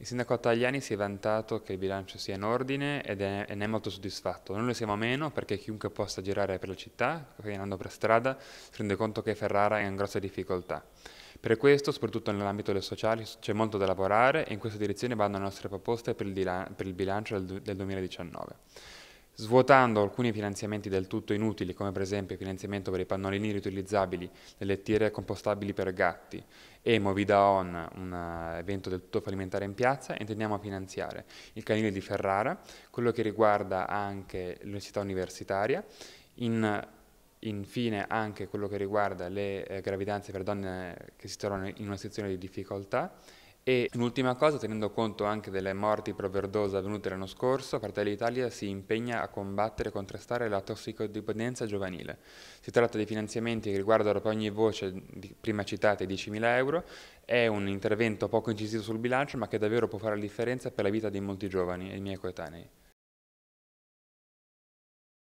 Il sindaco Tagliani si è vantato che il bilancio sia in ordine ed è, ne è molto soddisfatto. Noi lo siamo meno perché chiunque possa girare per la città, camminando per strada, si rende conto che Ferrara è in grosse difficoltà. Per questo, soprattutto nell'ambito del sociale, c'è molto da lavorare e in questa direzione vanno le nostre proposte per il, bilancio del 2019 svuotando alcuni finanziamenti del tutto inutili, come per esempio il finanziamento per i pannolini riutilizzabili, le lettiere compostabili per gatti e Movida On, un eh, evento del tutto fallimentare in piazza, intendiamo finanziare il canile di Ferrara, quello che riguarda anche l'università universitaria, in infine anche quello che riguarda le eh, gravidanze per donne che si trovano in una situazione di difficoltà e un'ultima cosa, tenendo conto anche delle morti per overdose avvenute l'anno scorso, Fratelli Italia si impegna a combattere e contrastare la tossicodipendenza giovanile. Si tratta di finanziamenti che riguardano per ogni voce prima citata i 10.000 euro, è un intervento poco incisivo sul bilancio ma che davvero può fare la differenza per la vita di molti giovani e i miei coetanei.